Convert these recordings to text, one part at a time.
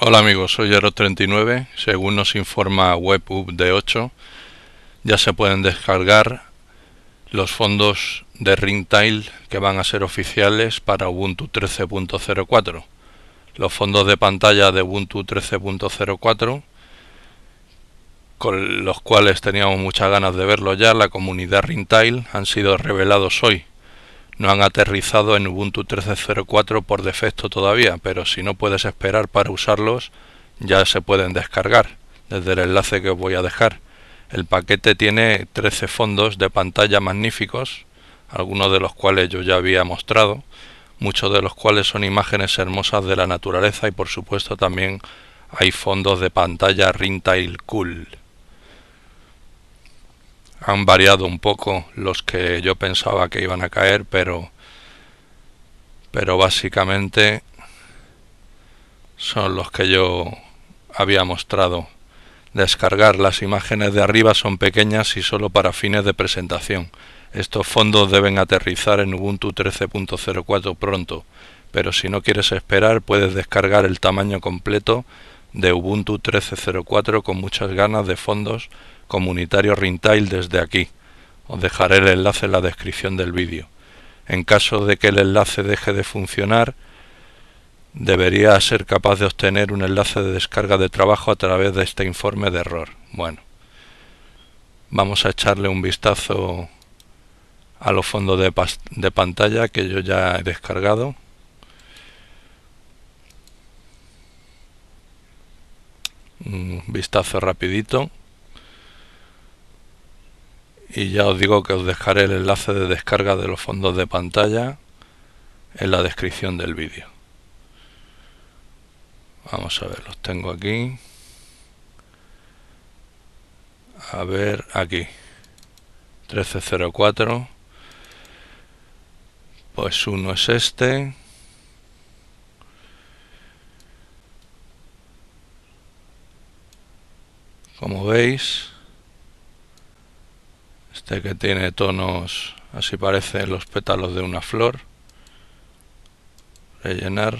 Hola amigos, soy Ero39. Según nos informa de 8 ya se pueden descargar los fondos de Ringtile que van a ser oficiales para Ubuntu 13.04. Los fondos de pantalla de Ubuntu 13.04, con los cuales teníamos muchas ganas de verlo ya, la comunidad Ringtile, han sido revelados hoy no han aterrizado en Ubuntu 13.04 por defecto todavía, pero si no puedes esperar para usarlos, ya se pueden descargar desde el enlace que os voy a dejar. El paquete tiene 13 fondos de pantalla magníficos, algunos de los cuales yo ya había mostrado, muchos de los cuales son imágenes hermosas de la naturaleza y por supuesto también hay fondos de pantalla Rintail Cool han variado un poco los que yo pensaba que iban a caer, pero pero básicamente son los que yo había mostrado. Descargar las imágenes de arriba son pequeñas y solo para fines de presentación. Estos fondos deben aterrizar en Ubuntu 13.04 pronto, pero si no quieres esperar puedes descargar el tamaño completo de Ubuntu 13.04 con muchas ganas de fondos Comunitario Rintail desde aquí. Os dejaré el enlace en la descripción del vídeo. En caso de que el enlace deje de funcionar, debería ser capaz de obtener un enlace de descarga de trabajo a través de este informe de error. Bueno, vamos a echarle un vistazo a los fondos de, de pantalla que yo ya he descargado. Un vistazo rapidito y ya os digo que os dejaré el enlace de descarga de los fondos de pantalla en la descripción del vídeo. Vamos a ver, los tengo aquí. A ver, aquí. 1304. Pues uno es este. Como veis, este que tiene tonos, así parece, los pétalos de una flor. Rellenar.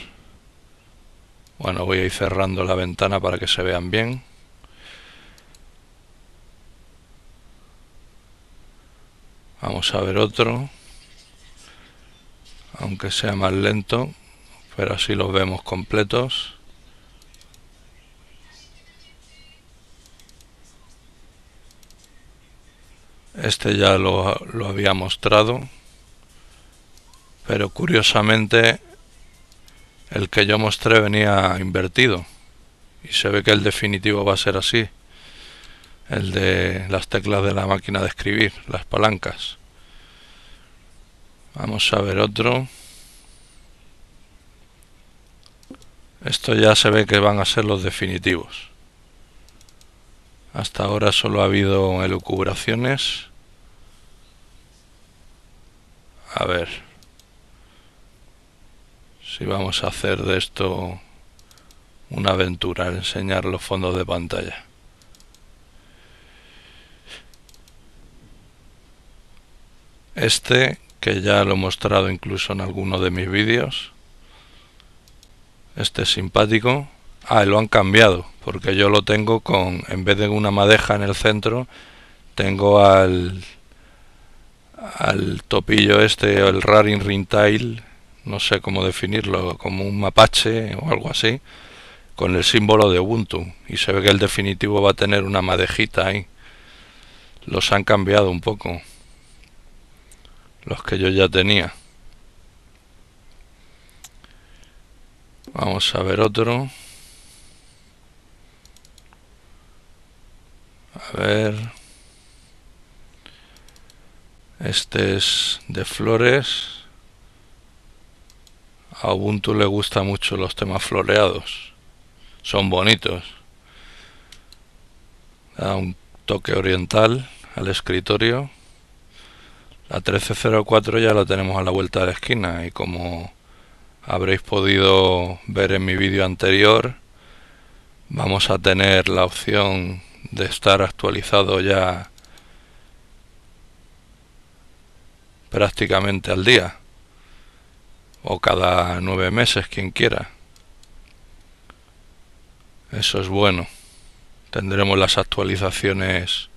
Bueno, voy a ir cerrando la ventana para que se vean bien. Vamos a ver otro. Aunque sea más lento, pero así los vemos completos. este ya lo, había mostrado, pero curiosamente el que yo mostré venía invertido y se ve que el definitivo va a ser así el de las teclas de la máquina de escribir, las palancas. Vamos a ver otro. Esto ya se ve que van a ser los definitivos. Hasta ahora solo ha habido elucubraciones. ver si vamos a hacer de esto una aventura, enseñar los fondos de pantalla. Este, que ya lo he mostrado incluso en alguno de mis vídeos. Este es simpático. Ah, lo han cambiado, porque yo lo tengo con, en vez de una madeja en el centro, tengo al al topillo este el Raring Rintail, no sé cómo definirlo, como un mapache o algo así, con el símbolo de Ubuntu. Y se ve que el definitivo va a tener una madejita ahí. Los han cambiado un poco. Los que yo ya tenía. Vamos a ver otro. A ver. Este es de flores. A Ubuntu le gustan mucho los temas floreados. Son bonitos. Da un toque oriental al escritorio. La 1304 ya la tenemos a la vuelta de la esquina y como habréis podido ver en mi vídeo anterior, vamos a tener la opción de estar actualizado ya prácticamente al día o cada nueve meses, quien quiera. Eso es bueno. Tendremos las actualizaciones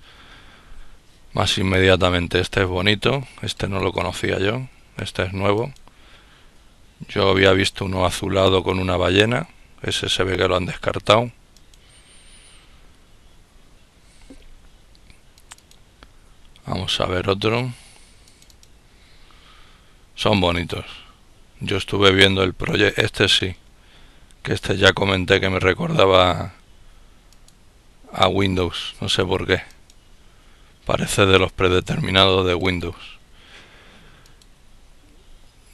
más inmediatamente. Este es bonito, este no lo conocía yo, este es nuevo. Yo había visto uno azulado con una ballena, ese se ve que lo han descartado. Vamos a ver otro. Son bonitos. Yo estuve viendo el proyecto, este sí, que este ya comenté que me recordaba a Windows, no sé por qué. Parece de los predeterminados de Windows.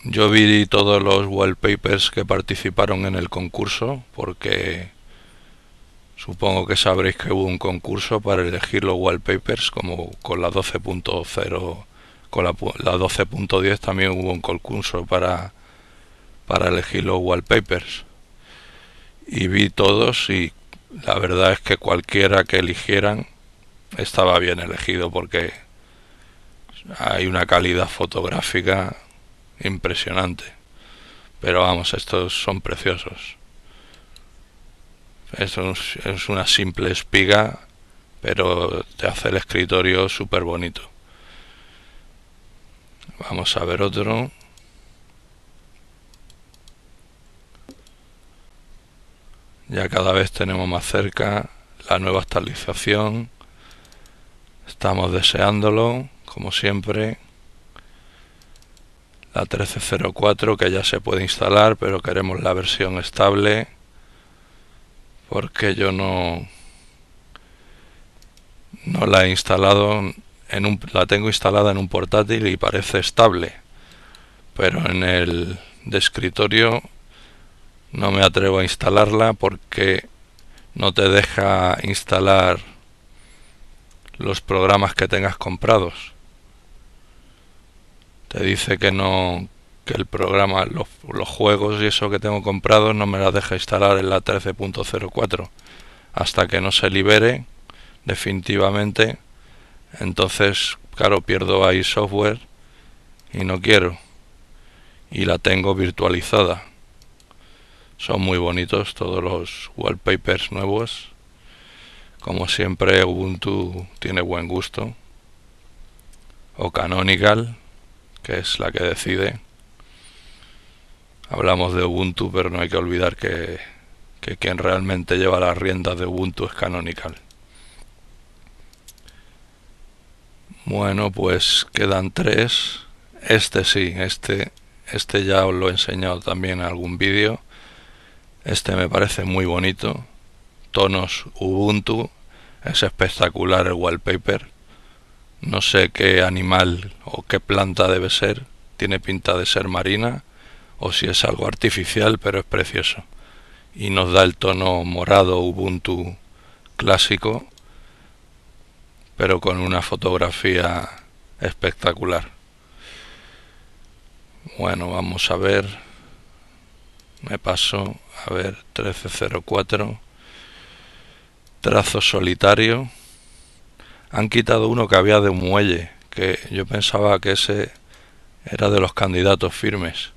Yo vi todos los wallpapers que participaron en el concurso porque supongo que sabréis que hubo un concurso para elegir los wallpapers como con la 12.0 con la, 12.10 también hubo un concurso para, para elegir los wallpapers. Y vi todos y la verdad es que cualquiera que eligieran estaba bien elegido porque hay una calidad fotográfica impresionante. Pero vamos, estos son preciosos. Esto es una simple espiga, pero te hace el escritorio súper bonito. Vamos a ver otro. Ya cada vez tenemos más cerca la nueva actualización. Estamos deseándolo, como siempre. La 1304 que ya se puede instalar, pero queremos la versión estable. Porque yo no, no la he instalado la tengo instalada en un portátil y parece estable, pero en el de escritorio no me atrevo a instalarla porque no te deja instalar los programas que tengas comprados. Te dice que no que el programa, los, juegos y eso que tengo comprados no me las deja instalar en la 13.04 hasta que no se libere definitivamente entonces, claro, pierdo ahí software y no quiero. Y la tengo virtualizada. Son muy bonitos todos los wallpapers nuevos. Como siempre, Ubuntu tiene buen gusto. O Canonical, que es la que decide. Hablamos de Ubuntu, pero no hay que olvidar que, que quien realmente lleva las riendas de Ubuntu es Canonical. Bueno, pues quedan tres. Este sí, este, este ya os lo he enseñado también en algún vídeo. Este me parece muy bonito. Tonos Ubuntu. Es espectacular el wallpaper. No sé qué animal o qué planta debe ser. Tiene pinta de ser marina o si es algo artificial, pero es precioso. Y nos da el tono morado Ubuntu clásico pero con una fotografía espectacular. Bueno, vamos a ver. Me paso a ver 1304. Trazo solitario. Han quitado uno que había de un muelle, que yo pensaba que ese era de los candidatos firmes.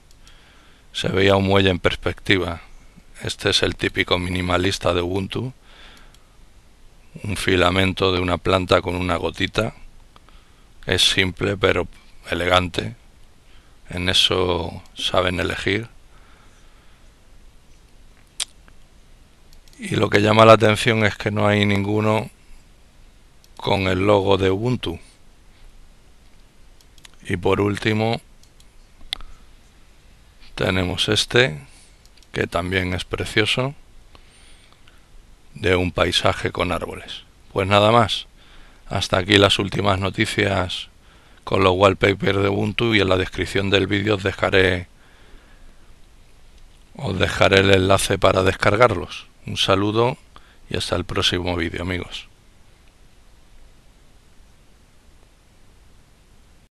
Se veía un muelle en perspectiva. Este es el típico minimalista de Ubuntu un filamento de una planta con una gotita. Es simple pero elegante. En eso saben elegir. Y lo que llama la atención es que no hay ninguno con el logo de Ubuntu. Y por último tenemos este que también es precioso de un paisaje con árboles. Pues nada más. Hasta aquí las últimas noticias con los wallpapers de Ubuntu y en la descripción del vídeo os dejaré os dejaré el enlace para descargarlos. Un saludo y hasta el próximo vídeo, amigos.